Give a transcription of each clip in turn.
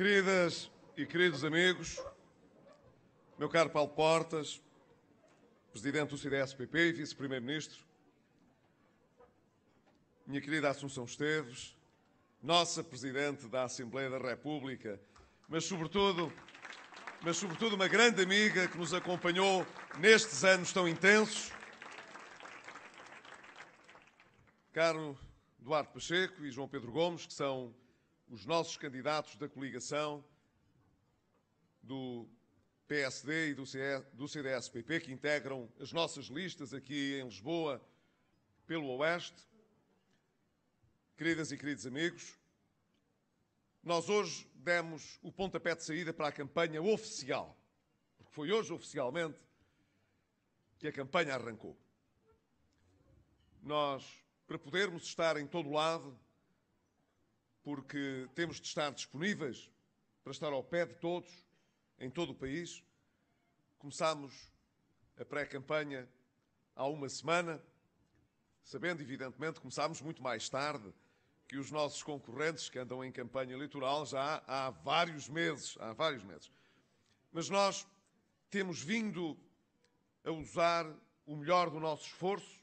Queridas e queridos amigos, meu caro Paulo Portas, Presidente do CDSPP e Vice-Primeiro-Ministro, minha querida Assunção Esteves, nossa Presidente da Assembleia da República, mas sobretudo, mas sobretudo uma grande amiga que nos acompanhou nestes anos tão intensos, caro Duarte Pacheco e João Pedro Gomes, que são os nossos candidatos da coligação do PSD e do, CDSPP CDS-PP, que integram as nossas listas aqui em Lisboa pelo Oeste. Queridas e queridos amigos, nós hoje demos o pontapé de saída para a campanha oficial, porque foi hoje oficialmente que a campanha arrancou. Nós, para podermos estar em todo lado, porque temos de estar disponíveis para estar ao pé de todos, em todo o país. Começámos a pré-campanha há uma semana, sabendo, evidentemente, começámos muito mais tarde que os nossos concorrentes que andam em campanha eleitoral já há vários meses, há vários meses. Mas nós temos vindo a usar o melhor do nosso esforço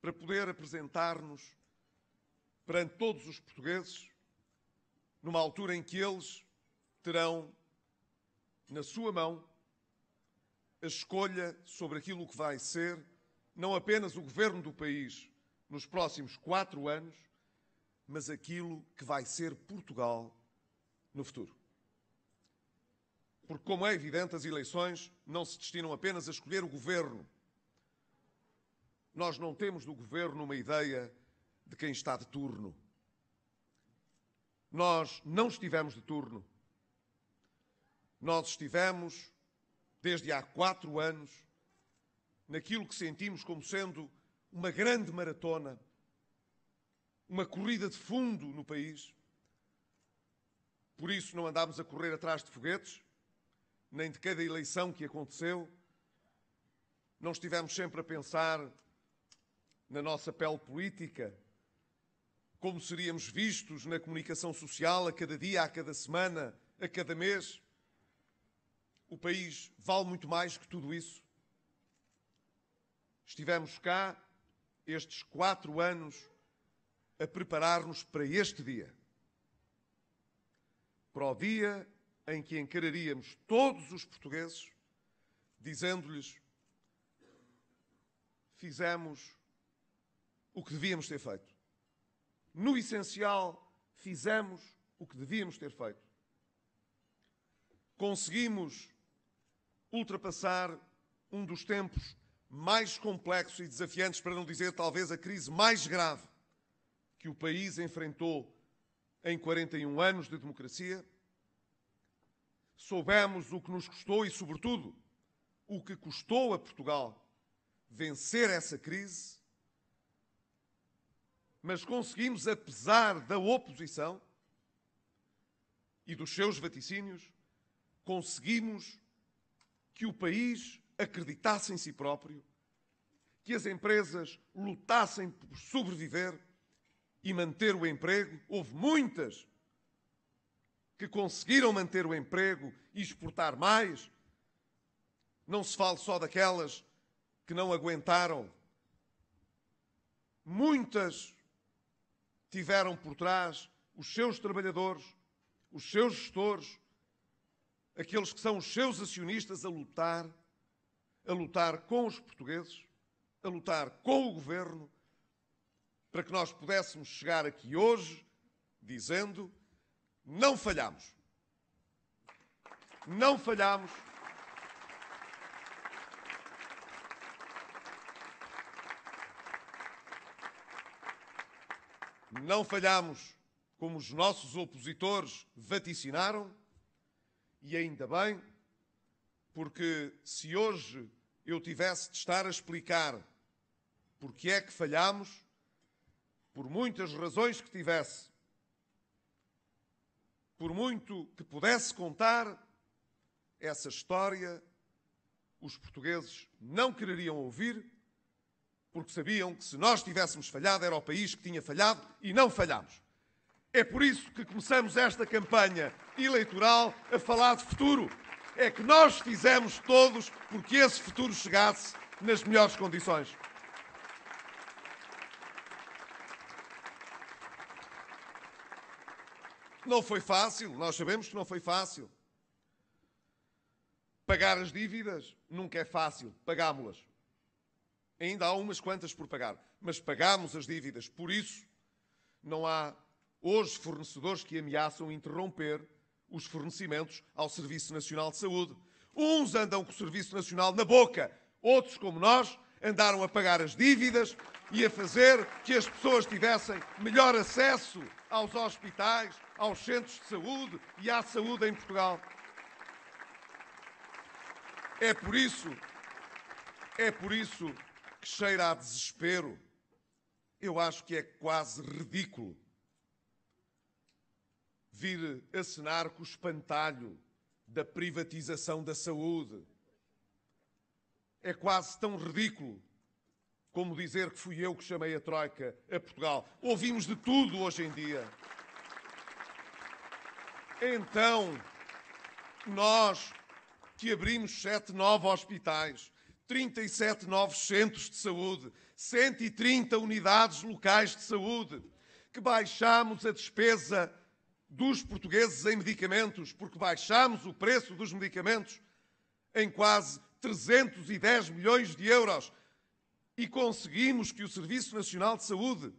para poder apresentar-nos perante todos os portugueses, numa altura em que eles terão na sua mão a escolha sobre aquilo que vai ser não apenas o governo do país nos próximos quatro anos, mas aquilo que vai ser Portugal no futuro. Porque, como é evidente, as eleições não se destinam apenas a escolher o governo. Nós não temos do governo uma ideia de quem está de turno. Nós não estivemos de turno. Nós estivemos, desde há quatro anos, naquilo que sentimos como sendo uma grande maratona, uma corrida de fundo no país. Por isso não andámos a correr atrás de foguetes, nem de cada eleição que aconteceu. Não estivemos sempre a pensar na nossa pele política, como seríamos vistos na comunicação social a cada dia, a cada semana, a cada mês. O país vale muito mais que tudo isso. Estivemos cá estes quatro anos a preparar-nos para este dia. Para o dia em que encararíamos todos os portugueses dizendo-lhes: fizemos o que devíamos ter feito no essencial, fizemos o que devíamos ter feito. Conseguimos ultrapassar um dos tempos mais complexos e desafiantes, para não dizer talvez a crise mais grave que o país enfrentou em 41 anos de democracia. Soubemos o que nos custou e, sobretudo, o que custou a Portugal vencer essa crise mas conseguimos, apesar da oposição e dos seus vaticínios, conseguimos que o país acreditasse em si próprio, que as empresas lutassem por sobreviver e manter o emprego. Houve muitas que conseguiram manter o emprego e exportar mais. Não se fala só daquelas que não aguentaram. Muitas tiveram por trás os seus trabalhadores, os seus gestores, aqueles que são os seus acionistas a lutar, a lutar com os portugueses, a lutar com o governo, para que nós pudéssemos chegar aqui hoje dizendo: não falhamos. Não falhamos. Não falhamos, como os nossos opositores vaticinaram, e ainda bem, porque se hoje eu tivesse de estar a explicar porque é que falhamos, por muitas razões que tivesse, por muito que pudesse contar, essa história os portugueses não quereriam ouvir porque sabiam que se nós tivéssemos falhado, era o país que tinha falhado e não falhámos. É por isso que começamos esta campanha eleitoral a falar de futuro. É que nós fizemos todos porque esse futuro chegasse nas melhores condições. Não foi fácil, nós sabemos que não foi fácil. Pagar as dívidas nunca é fácil, pagámo-las. Ainda há umas quantas por pagar, mas pagámos as dívidas. Por isso, não há hoje fornecedores que ameaçam interromper os fornecimentos ao Serviço Nacional de Saúde. Uns andam com o Serviço Nacional na boca, outros, como nós, andaram a pagar as dívidas e a fazer que as pessoas tivessem melhor acesso aos hospitais, aos centros de saúde e à saúde em Portugal. É por isso, é por isso que cheira a desespero, eu acho que é quase ridículo vir acenar com o espantalho da privatização da saúde. É quase tão ridículo como dizer que fui eu que chamei a Troika a Portugal. Ouvimos de tudo hoje em dia. Então, nós que abrimos sete novos hospitais, 37 novos centros de saúde, 130 unidades locais de saúde, que baixamos a despesa dos portugueses em medicamentos, porque baixamos o preço dos medicamentos em quase 310 milhões de euros e conseguimos que o Serviço Nacional de Saúde,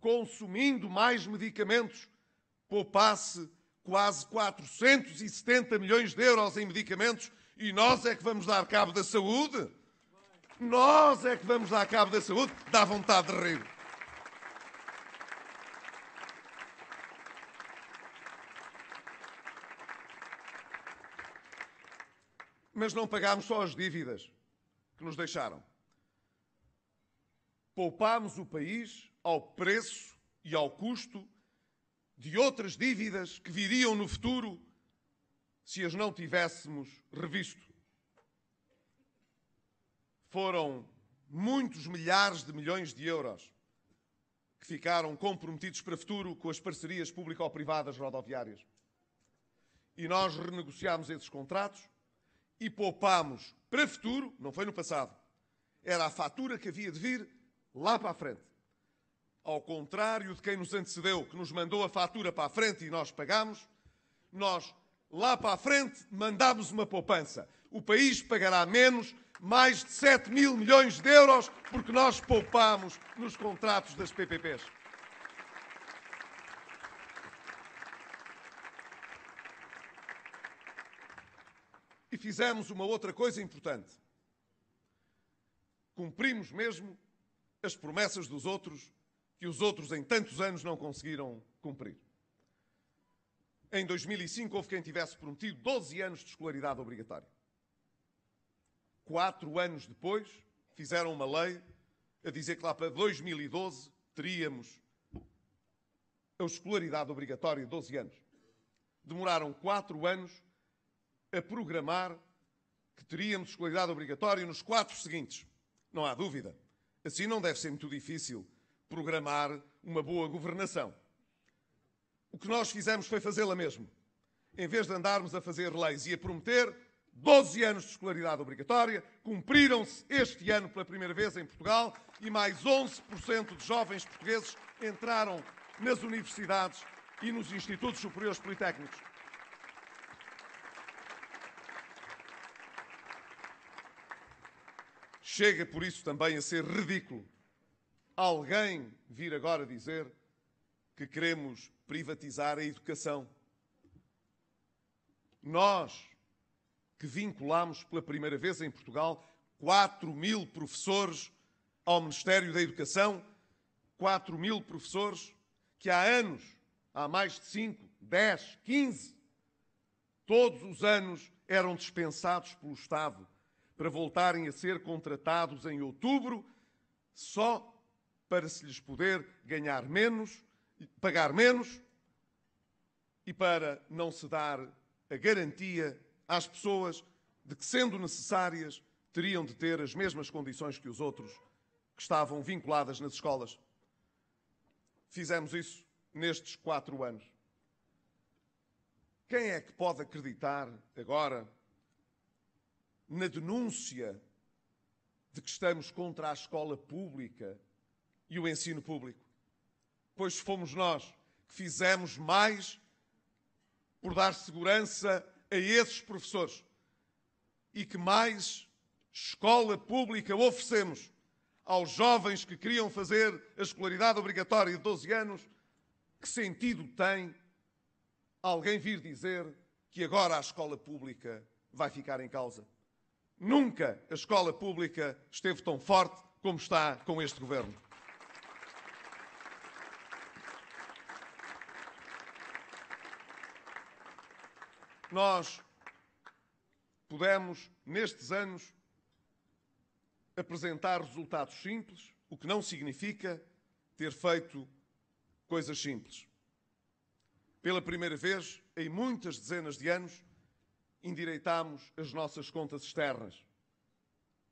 consumindo mais medicamentos, poupasse quase 470 milhões de euros em medicamentos e nós é que vamos dar cabo da saúde? Nós é que vamos dar cabo da saúde? Dá vontade de rir. Mas não pagámos só as dívidas que nos deixaram. Poupámos o país ao preço e ao custo de outras dívidas que viriam no futuro se as não tivéssemos revisto. Foram muitos milhares de milhões de euros que ficaram comprometidos para o futuro com as parcerias público-privadas rodoviárias. E nós renegociámos esses contratos e poupámos para o futuro, não foi no passado, era a fatura que havia de vir lá para a frente. Ao contrário de quem nos antecedeu, que nos mandou a fatura para a frente e nós pagámos, nós lá para a frente, mandamos uma poupança. O país pagará menos, mais de 7 mil milhões de euros, porque nós poupamos nos contratos das PPPs. E fizemos uma outra coisa importante. Cumprimos mesmo as promessas dos outros que os outros em tantos anos não conseguiram cumprir. Em 2005 houve quem tivesse prometido 12 anos de escolaridade obrigatória. Quatro anos depois, fizeram uma lei a dizer que lá para 2012 teríamos a escolaridade obrigatória de 12 anos. Demoraram quatro anos a programar que teríamos escolaridade obrigatória nos quatro seguintes. Não há dúvida. Assim não deve ser muito difícil programar uma boa governação. O que nós fizemos foi fazê-la mesmo. Em vez de andarmos a fazer leis e a prometer 12 anos de escolaridade obrigatória, cumpriram-se este ano pela primeira vez em Portugal e mais 11% de jovens portugueses entraram nas universidades e nos institutos superiores politécnicos. Chega por isso também a ser ridículo alguém vir agora dizer que queremos privatizar a educação. Nós, que vinculámos pela primeira vez em Portugal 4 mil professores ao Ministério da Educação, 4 mil professores que há anos, há mais de 5, 10, 15, todos os anos eram dispensados pelo Estado para voltarem a ser contratados em outubro, só para se lhes poder ganhar menos pagar menos e para não se dar a garantia às pessoas de que, sendo necessárias, teriam de ter as mesmas condições que os outros que estavam vinculadas nas escolas. Fizemos isso nestes quatro anos. Quem é que pode acreditar agora na denúncia de que estamos contra a escola pública e o ensino público? pois fomos nós que fizemos mais por dar segurança a esses professores e que mais escola pública oferecemos aos jovens que queriam fazer a escolaridade obrigatória de 12 anos, que sentido tem alguém vir dizer que agora a escola pública vai ficar em causa? Nunca a escola pública esteve tão forte como está com este governo. nós pudemos, nestes anos, apresentar resultados simples, o que não significa ter feito coisas simples. Pela primeira vez, em muitas dezenas de anos, endireitámos as nossas contas externas.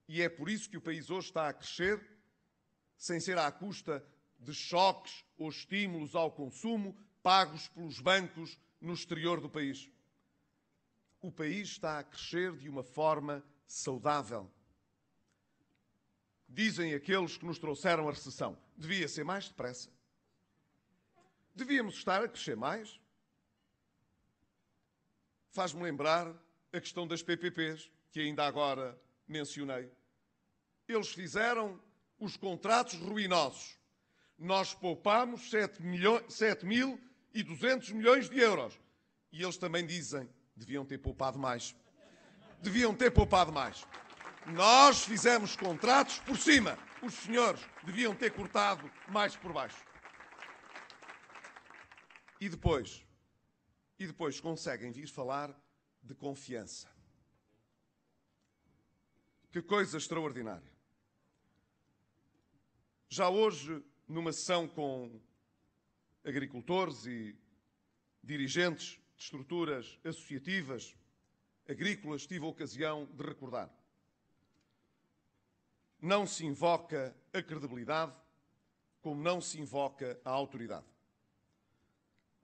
E é por isso que o país hoje está a crescer, sem ser à custa de choques ou estímulos ao consumo pagos pelos bancos no exterior do país o país está a crescer de uma forma saudável. Dizem aqueles que nos trouxeram a recessão, devia ser mais depressa. Devíamos estar a crescer mais. Faz-me lembrar a questão das PPPs, que ainda agora mencionei. Eles fizeram os contratos ruinosos. Nós poupámos 7.200 milhões de euros. E eles também dizem Deviam ter poupado mais. Deviam ter poupado mais. Nós fizemos contratos por cima. Os senhores deviam ter cortado mais por baixo. E depois, e depois conseguem vir falar de confiança. Que coisa extraordinária. Já hoje, numa sessão com agricultores e dirigentes de estruturas associativas, agrícolas, tive a ocasião de recordar. Não se invoca a credibilidade como não se invoca a autoridade.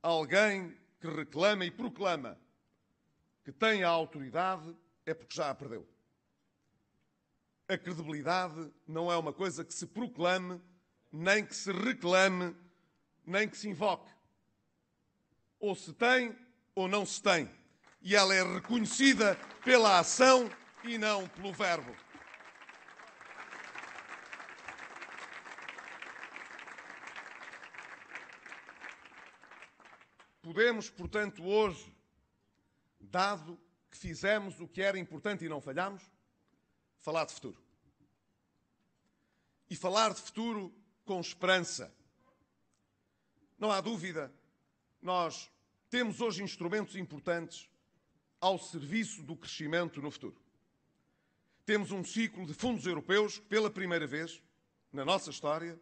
Alguém que reclama e proclama que tem a autoridade é porque já a perdeu. A credibilidade não é uma coisa que se proclame, nem que se reclame, nem que se invoque. Ou se tem ou não se tem. E ela é reconhecida pela ação e não pelo verbo. Podemos, portanto, hoje, dado que fizemos o que era importante e não falhamos, falar de futuro. E falar de futuro com esperança. Não há dúvida, nós temos hoje instrumentos importantes ao serviço do crescimento no futuro. Temos um ciclo de fundos europeus que, pela primeira vez na nossa história,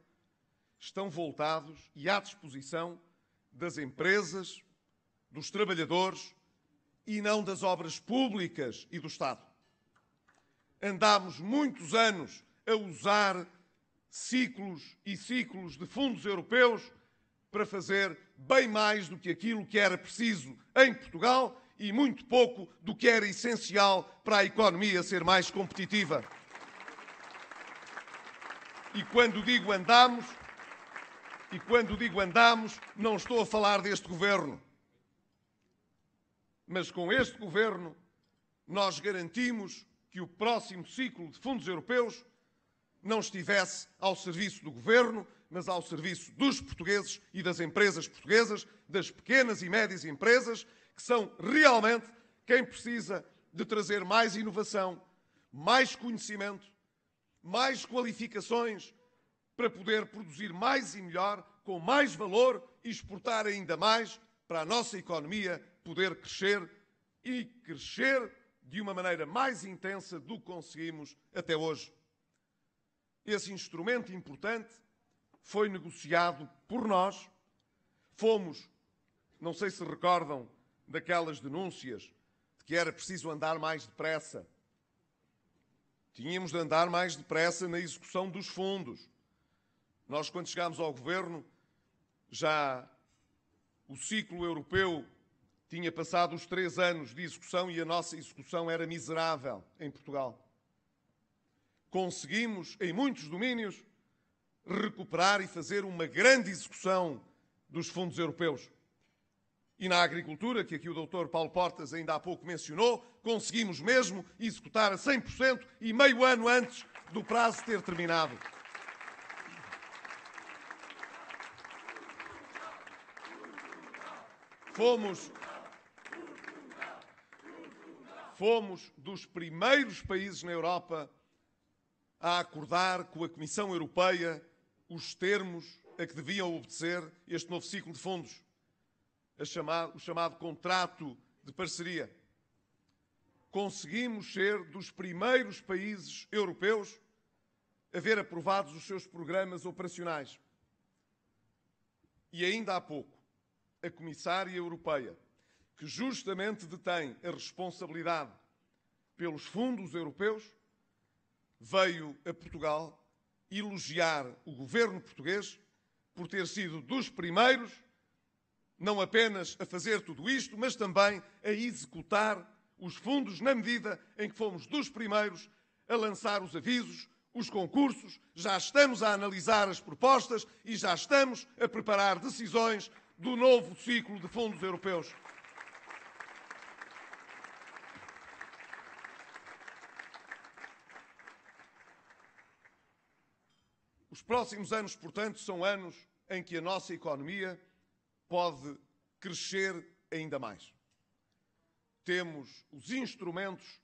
estão voltados e à disposição das empresas, dos trabalhadores e não das obras públicas e do Estado. Andámos muitos anos a usar ciclos e ciclos de fundos europeus para fazer bem mais do que aquilo que era preciso em Portugal e muito pouco do que era essencial para a economia ser mais competitiva. E quando digo andamos, e quando digo andamos, não estou a falar deste governo. Mas com este governo nós garantimos que o próximo ciclo de fundos europeus não estivesse ao serviço do governo, mas ao serviço dos portugueses e das empresas portuguesas, das pequenas e médias empresas, que são realmente quem precisa de trazer mais inovação, mais conhecimento, mais qualificações para poder produzir mais e melhor, com mais valor e exportar ainda mais para a nossa economia poder crescer e crescer de uma maneira mais intensa do que conseguimos até hoje. Esse instrumento importante foi negociado por nós. Fomos, não sei se recordam daquelas denúncias de que era preciso andar mais depressa. Tínhamos de andar mais depressa na execução dos fundos. Nós, quando chegámos ao governo, já o ciclo europeu tinha passado os três anos de execução e a nossa execução era miserável em Portugal. Conseguimos, em muitos domínios, recuperar e fazer uma grande execução dos fundos europeus. E na agricultura, que aqui o doutor Paulo Portas ainda há pouco mencionou, conseguimos mesmo executar a 100% e meio ano antes do prazo ter terminado. Fomos, fomos dos primeiros países na Europa a acordar com a Comissão Europeia os termos a que deviam obedecer este novo ciclo de fundos, o chamado contrato de parceria. Conseguimos ser dos primeiros países europeus a ver aprovados os seus programas operacionais. E ainda há pouco, a Comissária Europeia, que justamente detém a responsabilidade pelos fundos europeus, veio a Portugal elogiar o governo português por ter sido dos primeiros, não apenas a fazer tudo isto, mas também a executar os fundos na medida em que fomos dos primeiros a lançar os avisos, os concursos, já estamos a analisar as propostas e já estamos a preparar decisões do novo ciclo de fundos europeus. Os próximos anos, portanto, são anos em que a nossa economia pode crescer ainda mais. Temos os instrumentos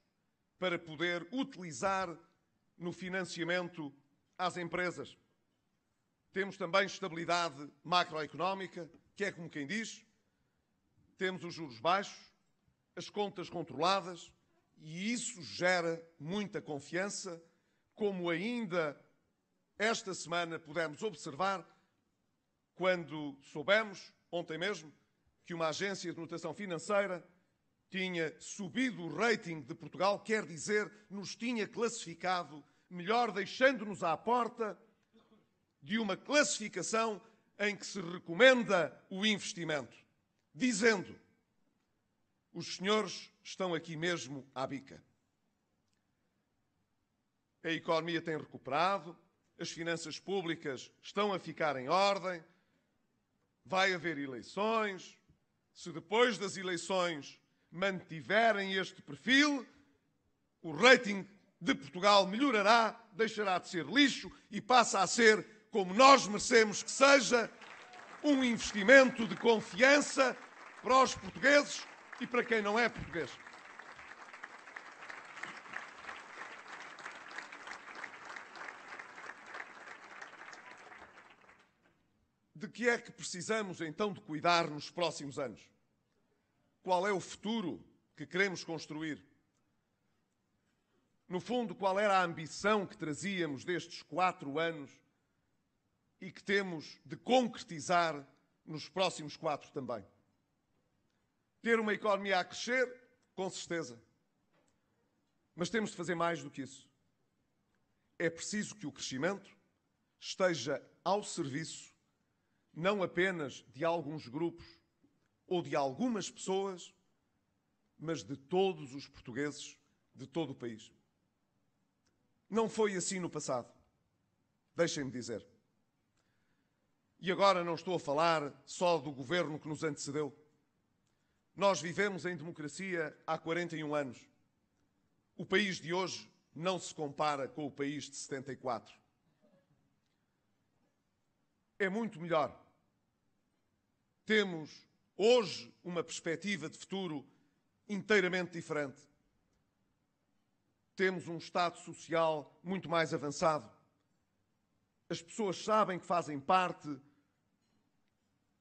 para poder utilizar no financiamento às empresas. Temos também estabilidade macroeconómica, que é como quem diz, temos os juros baixos, as contas controladas, e isso gera muita confiança, como ainda esta semana pudemos observar quando soubemos, ontem mesmo, que uma agência de notação financeira tinha subido o rating de Portugal, quer dizer, nos tinha classificado melhor, deixando-nos à porta de uma classificação em que se recomenda o investimento, dizendo: os senhores estão aqui mesmo à bica. A economia tem recuperado, as finanças públicas estão a ficar em ordem, vai haver eleições. Se depois das eleições mantiverem este perfil, o rating de Portugal melhorará, deixará de ser lixo e passa a ser, como nós merecemos que seja, um investimento de confiança para os portugueses e para quem não é português. que é que precisamos então de cuidar nos próximos anos? Qual é o futuro que queremos construir? No fundo, qual era a ambição que trazíamos destes quatro anos e que temos de concretizar nos próximos quatro também? Ter uma economia a crescer, com certeza. Mas temos de fazer mais do que isso. É preciso que o crescimento esteja ao serviço não apenas de alguns grupos ou de algumas pessoas, mas de todos os portugueses de todo o país. Não foi assim no passado. Deixem-me dizer. E agora não estou a falar só do governo que nos antecedeu. Nós vivemos em democracia há 41 anos. O país de hoje não se compara com o país de 74. É muito melhor temos hoje uma perspectiva de futuro inteiramente diferente. Temos um Estado social muito mais avançado. As pessoas sabem que fazem parte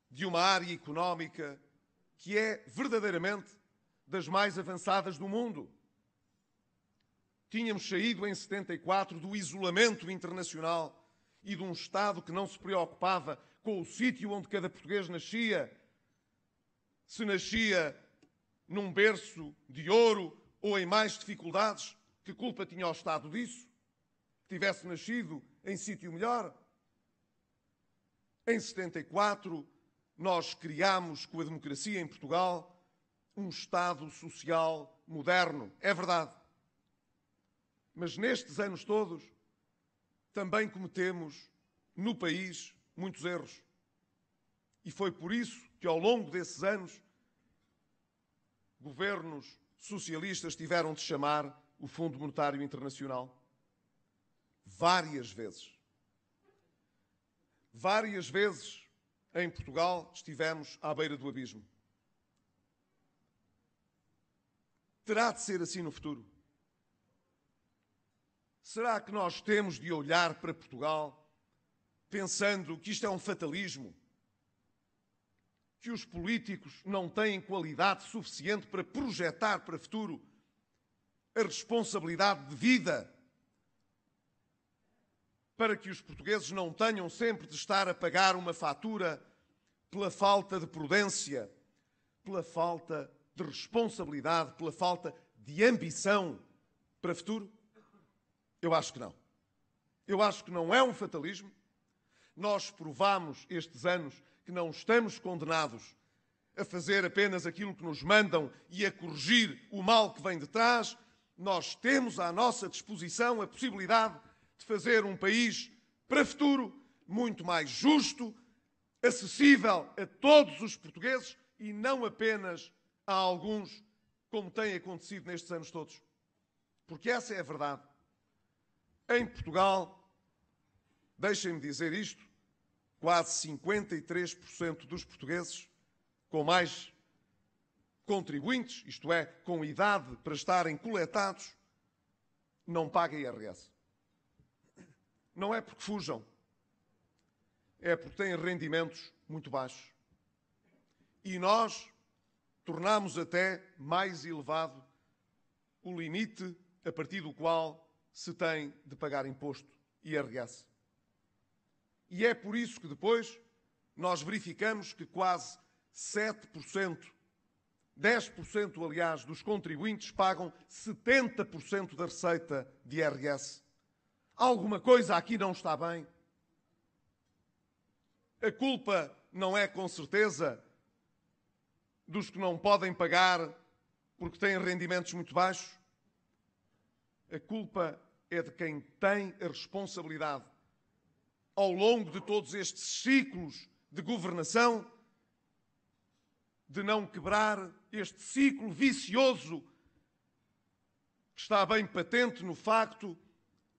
de uma área económica que é verdadeiramente das mais avançadas do mundo. Tínhamos saído em 74 do isolamento internacional e de um Estado que não se preocupava com o sítio onde cada português nascia, se nascia num berço de ouro ou em mais dificuldades, que culpa tinha o Estado disso? tivesse nascido em sítio melhor? Em 74, nós criámos com a democracia em Portugal um Estado social moderno. É verdade. Mas nestes anos todos, também cometemos no país muitos erros. E foi por isso que, ao longo desses anos, governos socialistas tiveram de chamar o Fundo Monetário Internacional. Várias vezes. Várias vezes em Portugal estivemos à beira do abismo. Terá de ser assim no futuro? Será que nós temos de olhar para Portugal pensando que isto é um fatalismo, que os políticos não têm qualidade suficiente para projetar para o futuro a responsabilidade de vida, para que os portugueses não tenham sempre de estar a pagar uma fatura pela falta de prudência, pela falta de responsabilidade, pela falta de ambição para o futuro? Eu acho que não. Eu acho que não é um fatalismo, nós provamos estes anos que não estamos condenados a fazer apenas aquilo que nos mandam e a corrigir o mal que vem de trás. Nós temos à nossa disposição a possibilidade de fazer um país para futuro muito mais justo, acessível a todos os portugueses e não apenas a alguns, como tem acontecido nestes anos todos. Porque essa é a verdade. Em Portugal, Deixem-me dizer isto: quase 53% dos portugueses com mais contribuintes, isto é, com idade para estarem coletados, não paga IRS. Não é porque fujam, é porque têm rendimentos muito baixos. E nós tornamos até mais elevado o limite a partir do qual se tem de pagar imposto IRS. E é por isso que depois nós verificamos que quase 7%, 10% aliás, dos contribuintes pagam 70% da receita de IRS. Alguma coisa aqui não está bem. A culpa não é, com certeza, dos que não podem pagar porque têm rendimentos muito baixos. A culpa é de quem tem a responsabilidade ao longo de todos estes ciclos de governação, de não quebrar este ciclo vicioso que está bem patente no facto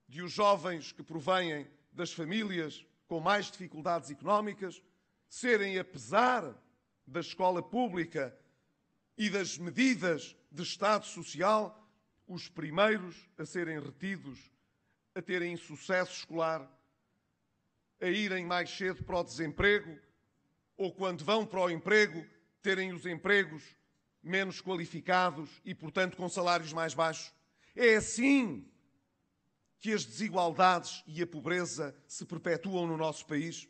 de os jovens que provêm das famílias com mais dificuldades económicas serem, apesar da escola pública e das medidas de Estado Social, os primeiros a serem retidos, a terem insucesso escolar a irem mais cedo para o desemprego ou, quando vão para o emprego, terem os empregos menos qualificados e, portanto, com salários mais baixos. É assim que as desigualdades e a pobreza se perpetuam no nosso país.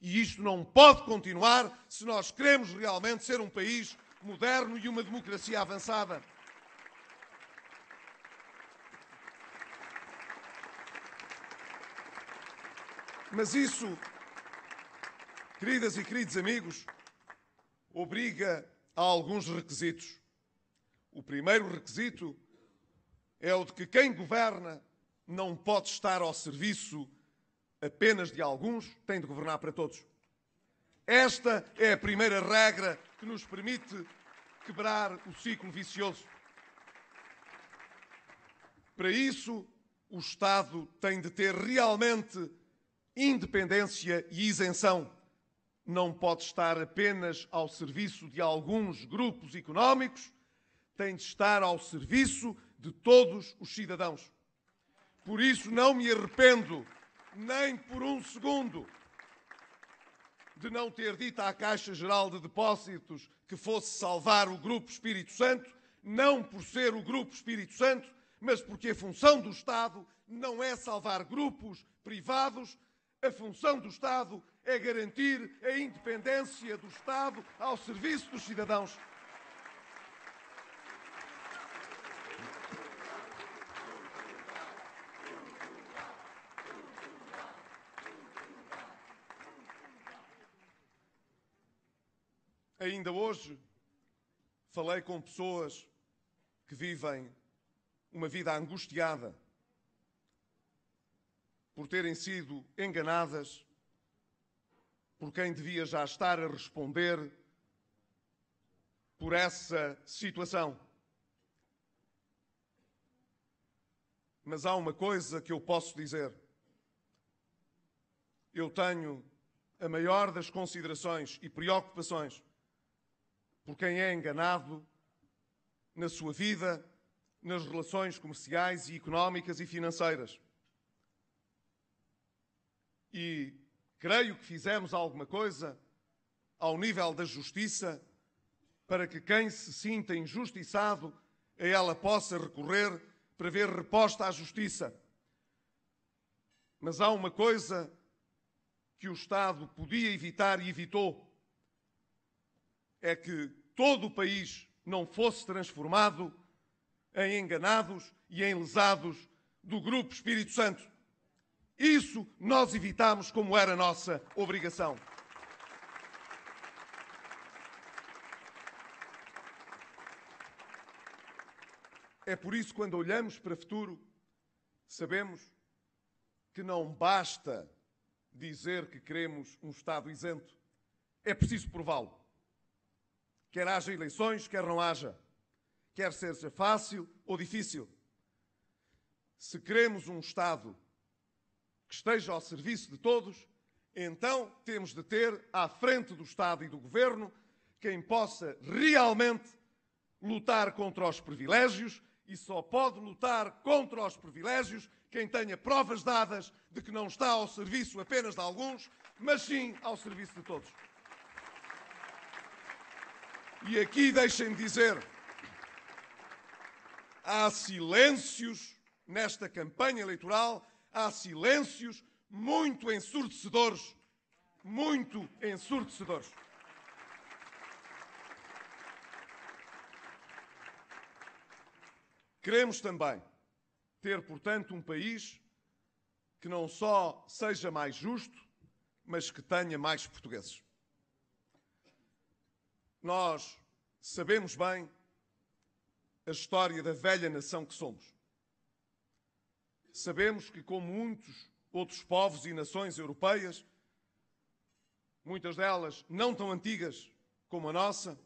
E isto não pode continuar se nós queremos realmente ser um país moderno e uma democracia avançada. Mas isso, queridas e queridos amigos, obriga a alguns requisitos. O primeiro requisito é o de que quem governa não pode estar ao serviço apenas de alguns, tem de governar para todos. Esta é a primeira regra que nos permite quebrar o ciclo vicioso. Para isso, o Estado tem de ter realmente independência e isenção. Não pode estar apenas ao serviço de alguns grupos económicos, tem de estar ao serviço de todos os cidadãos. Por isso, não me arrependo, nem por um segundo, de não ter dito à Caixa Geral de Depósitos que fosse salvar o Grupo Espírito Santo, não por ser o Grupo Espírito Santo, mas porque a função do Estado não é salvar grupos privados, a função do Estado é garantir a independência do Estado ao serviço dos cidadãos. Ainda hoje falei com pessoas que vivem uma vida angustiada por terem sido enganadas por quem devia já estar a responder por essa situação. Mas há uma coisa que eu posso dizer. Eu tenho a maior das considerações e preocupações por quem é enganado na sua vida, nas relações comerciais e económicas e financeiras e creio que fizemos alguma coisa ao nível da justiça para que quem se sinta injustiçado a ela possa recorrer para ver reposta à justiça. Mas há uma coisa que o Estado podia evitar e evitou: é que todo o país não fosse transformado em enganados e em lesados do Grupo Espírito Santo. Isso nós evitámos, como era nossa obrigação. É por isso, quando olhamos para o futuro, sabemos que não basta dizer que queremos um Estado isento. É preciso prová-lo. Quer haja eleições, quer não haja. Quer seja fácil ou difícil. Se queremos um Estado que esteja ao serviço de todos, então temos de ter à frente do Estado e do Governo quem possa realmente lutar contra os privilégios e só pode lutar contra os privilégios quem tenha provas dadas de que não está ao serviço apenas de alguns, mas sim ao serviço de todos. E aqui deixem-me dizer: há silêncios nesta campanha eleitoral há silêncios muito ensurdecedores. Muito ensurdecedores. Queremos também ter, portanto, um país que não só seja mais justo, mas que tenha mais portugueses. Nós sabemos bem a história da velha nação que somos. Sabemos que, como muitos outros povos e nações europeias, muitas delas não tão antigas como a nossa,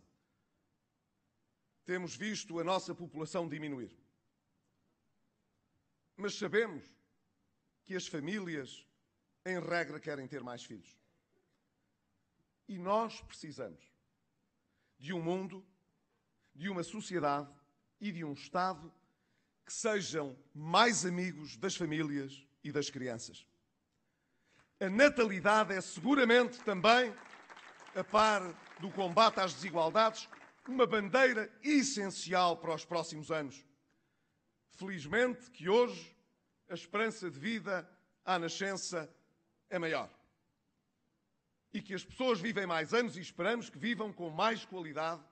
temos visto a nossa população diminuir. Mas sabemos que as famílias, em regra, querem ter mais filhos. E nós precisamos de um mundo, de uma sociedade e de um Estado que sejam mais amigos das famílias e das crianças. A natalidade é seguramente também, a par do combate às desigualdades, uma bandeira essencial para os próximos anos. Felizmente que hoje a esperança de vida à nascença é maior. E que as pessoas vivem mais anos e esperamos que vivam com mais qualidade,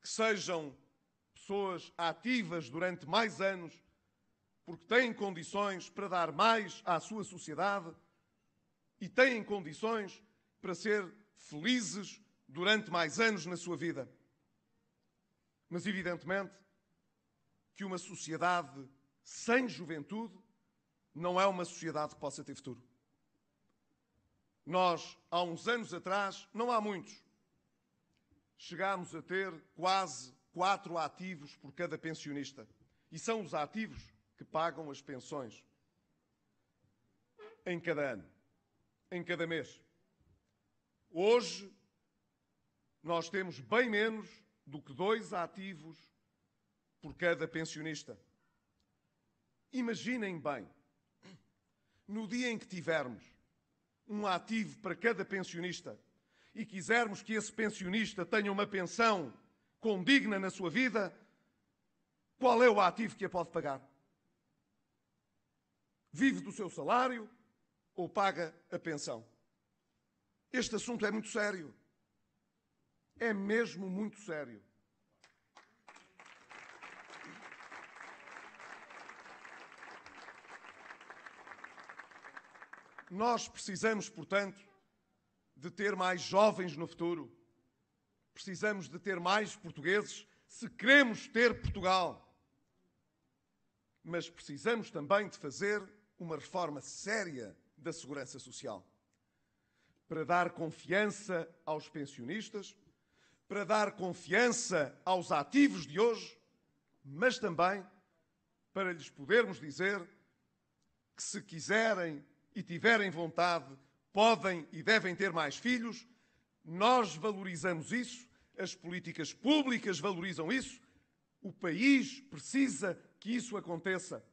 que sejam pessoas ativas durante mais anos, porque têm condições para dar mais à sua sociedade e têm condições para ser felizes durante mais anos na sua vida. Mas, evidentemente, que uma sociedade sem juventude não é uma sociedade que possa ter futuro. Nós, há uns anos atrás, não há muitos, chegámos a ter quase quatro ativos por cada pensionista. E são os ativos que pagam as pensões em cada ano, em cada mês. Hoje, nós temos bem menos do que dois ativos por cada pensionista. Imaginem bem, no dia em que tivermos um ativo para cada pensionista e quisermos que esse pensionista tenha uma pensão condigna na sua vida, qual é o ativo que a pode pagar? Vive do seu salário ou paga a pensão? Este assunto é muito sério. É mesmo muito sério. Nós precisamos, portanto, de ter mais jovens no futuro Precisamos de ter mais portugueses se queremos ter Portugal. Mas precisamos também de fazer uma reforma séria da segurança social para dar confiança aos pensionistas, para dar confiança aos ativos de hoje, mas também para lhes podermos dizer que, se quiserem e tiverem vontade, podem e devem ter mais filhos nós valorizamos isso, as políticas públicas valorizam isso, o país precisa que isso aconteça.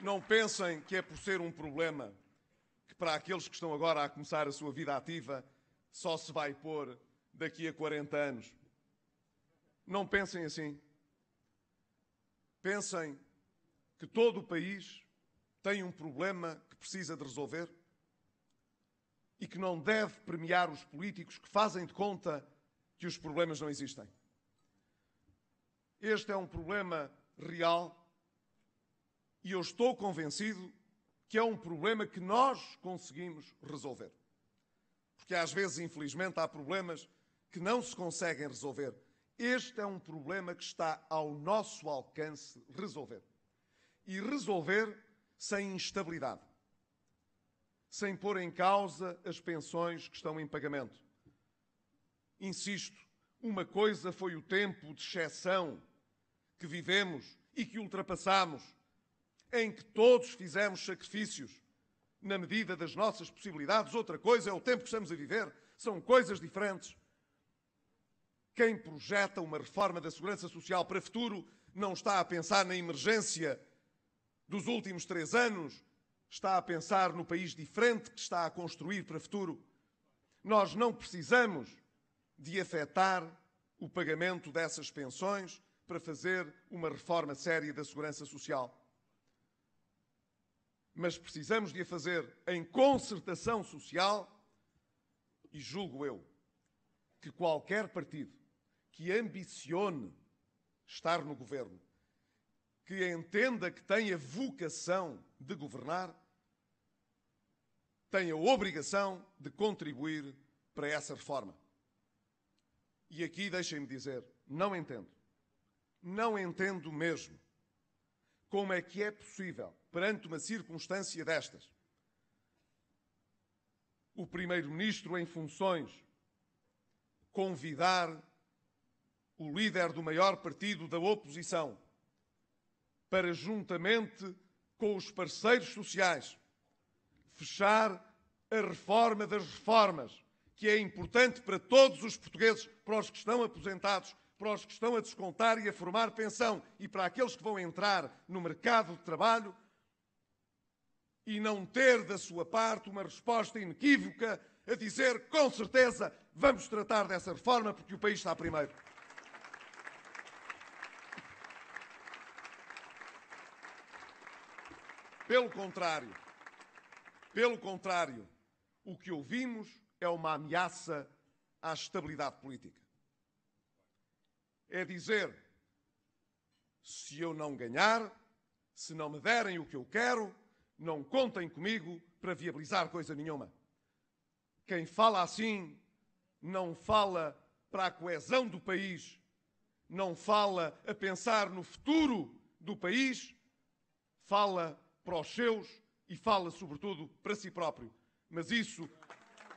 Não pensem que é por ser um problema que, para aqueles que estão agora a começar a sua vida ativa, só se vai pôr daqui a 40 anos. Não pensem assim. Pensem que todo o país tem um problema que precisa de resolver e que não deve premiar os políticos que fazem de conta que os problemas não existem. Este é um problema real e eu estou convencido que é um problema que nós conseguimos resolver. Porque às vezes, infelizmente, há problemas que não se conseguem resolver. Este é um problema que está ao nosso alcance resolver. E resolver sem instabilidade, sem pôr em causa as pensões que estão em pagamento. Insisto, uma coisa foi o tempo de exceção que vivemos e que ultrapassamos, em que todos fizemos sacrifícios na medida das nossas possibilidades, outra coisa é o tempo que estamos a viver, são coisas diferentes. Quem projeta uma reforma da segurança social para o futuro não está a pensar na emergência dos últimos três anos, está a pensar no país diferente que está a construir para o futuro. Nós não precisamos de afetar o pagamento dessas pensões para fazer uma reforma séria da segurança social. Mas precisamos de a fazer em concertação social e julgo eu que qualquer partido que ambicione estar no governo que entenda que tem a vocação de governar, tem a obrigação de contribuir para essa reforma. E aqui deixem-me dizer, não entendo, não entendo mesmo como é que é possível, perante uma circunstância destas, o Primeiro-Ministro em funções convidar o líder do maior partido da oposição para, juntamente com os parceiros sociais, fechar a reforma das reformas, que é importante para todos os portugueses, para os que estão aposentados, para os que estão a descontar e a formar pensão e para aqueles que vão entrar no mercado de trabalho e não ter da sua parte uma resposta inequívoca a dizer com certeza vamos tratar dessa reforma porque o país está primeiro. Pelo contrário, pelo contrário, o que ouvimos é uma ameaça à estabilidade política. É dizer, se eu não ganhar, se não me derem o que eu quero, não contem comigo para viabilizar coisa nenhuma. Quem fala assim não fala para a coesão do país, não fala a pensar no futuro do país, fala para os seus e fala, sobretudo, para si próprio. Mas isso,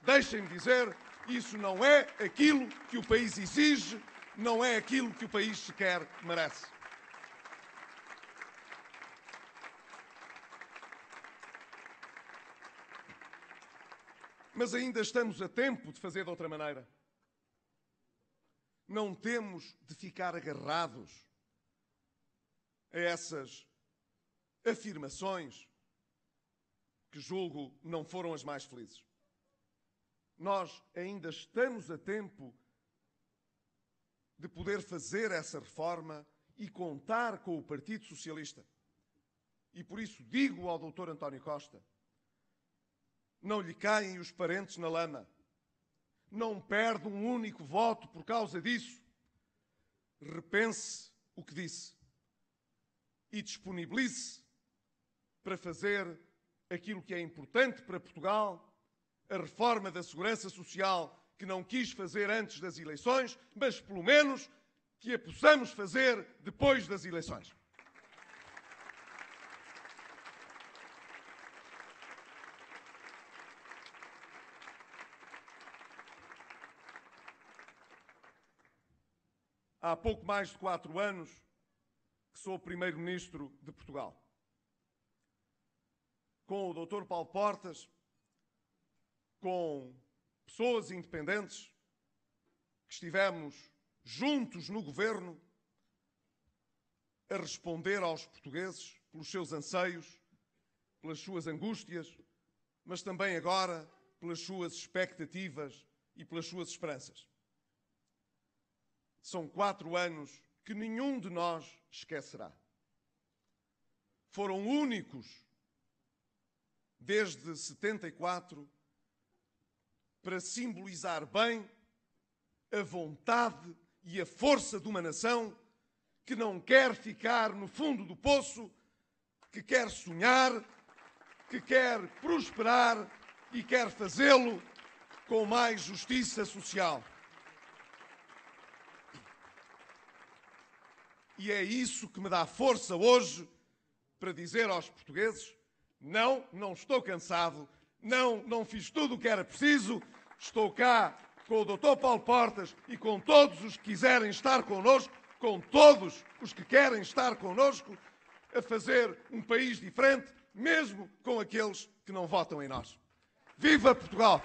deixem-me dizer, isso não é aquilo que o país exige, não é aquilo que o país sequer merece. Mas ainda estamos a tempo de fazer de outra maneira. Não temos de ficar agarrados a essas afirmações que julgo não foram as mais felizes. Nós ainda estamos a tempo de poder fazer essa reforma e contar com o Partido Socialista. E por isso digo ao Dr. António Costa: não lhe caem os parentes na lama. Não perde um único voto por causa disso. Repense o que disse e disponibilize para fazer aquilo que é importante para Portugal, a reforma da segurança social que não quis fazer antes das eleições, mas pelo menos que a possamos fazer depois das eleições. Há pouco mais de quatro anos que sou Primeiro-Ministro de Portugal com o Dr. Paulo Portas, com pessoas independentes, que estivemos juntos no governo a responder aos portugueses pelos seus anseios, pelas suas angústias, mas também agora pelas suas expectativas e pelas suas esperanças. São quatro anos que nenhum de nós esquecerá. Foram únicos desde 74, para simbolizar bem a vontade e a força de uma nação que não quer ficar no fundo do poço, que quer sonhar, que quer prosperar e quer fazê-lo com mais justiça social. E é isso que me dá força hoje para dizer aos portugueses não, não estou cansado. Não, não fiz tudo o que era preciso. Estou cá com o Dr. Paulo Portas e com todos os que quiserem estar connosco, com todos os que querem estar connosco, a fazer um país diferente, mesmo com aqueles que não votam em nós. Viva Portugal!